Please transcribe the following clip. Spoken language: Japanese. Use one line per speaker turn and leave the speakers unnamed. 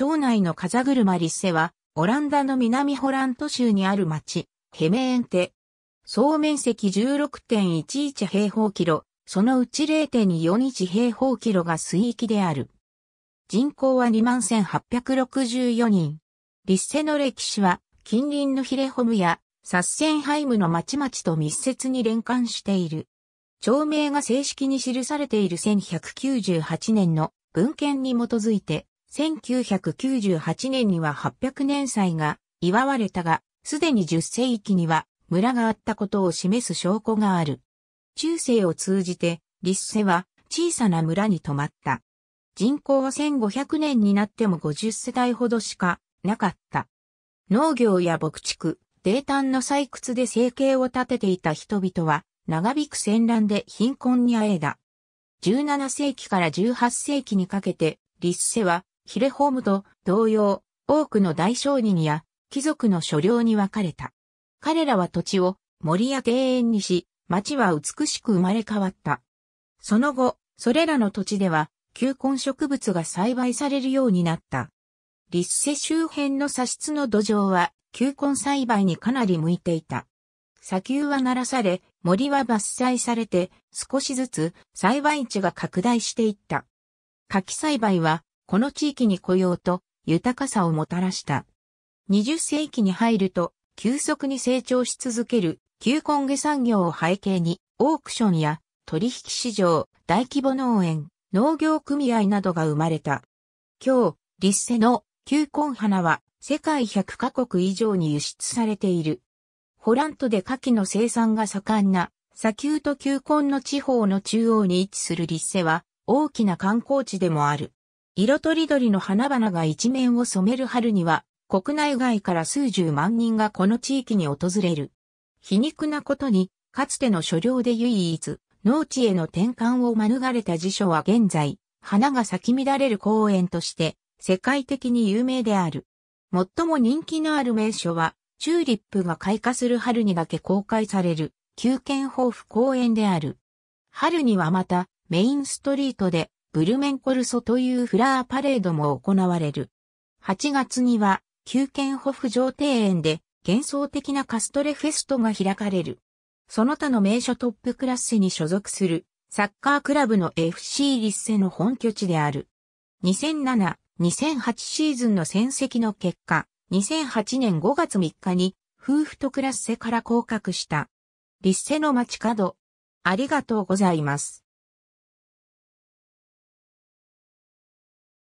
町内の風車リッセは、オランダの南ホラント州にある町、ヘメエンテ。総面積16.11平方キロ、そのうち0.41平方キロが水域である。人口は21,864人。リッセの歴史は、近隣のヒレホムやサッセンハイムの町々と密接に連関している。町名が正式に記されている1198年の文献に基づいて、1998年には800年祭が祝われたが、すでに10世紀には村があったことを示す証拠がある。中世を通じて、リッセは小さな村に泊まった。人口は1500年になっても50世帯ほどしかなかった。農業や牧畜、泥炭の採掘で生計を立てていた人々は、長引く戦乱で貧困にあえだ。17世紀から18世紀にかけて、リッセはヒレホームと同様、多くの大商人や貴族の所領に分かれた。彼らは土地を森や庭園にし、町は美しく生まれ変わった。その後、それらの土地では、球根植物が栽培されるようになった。立世周辺の砂質の土壌は、球根栽培にかなり向いていた。砂丘は鳴らされ、森は伐採されて、少しずつ栽培地が拡大していった。柿栽培はこの地域に雇用と豊かさをもたらした。20世紀に入ると、急速に成長し続ける旧根下産業を背景に、オークションや取引市場、大規模農園、農業組合などが生まれた。今日、リッセの球根花は世界100カ国以上に輸出されている。ホラントで牡蠣の生産が盛んな砂丘と球根の地方の中央に位置するリッセは大きな観光地でもある。色とりどりの花々が一面を染める春には、国内外から数十万人がこの地域に訪れる。皮肉なことに、かつての所領で唯一、農地への転換を免れた辞書は現在、花が咲き乱れる公園として、世界的に有名である。最も人気のある名所は、チューリップが開花する春にだけ公開される、休憩豊富公園である。春にはまた、メインストリートで、ブルメンコルソというフラーパレードも行われる。8月には、旧県ホフ城庭園で幻想的なカストレフェストが開かれる。その他の名所トップクラスに所属するサッカークラブの FC リッセの本拠地である。2007、2008シーズンの戦績の結果、2008年5月3日に夫婦とクラッセから降格した。リッセの街角。ありがとうございます。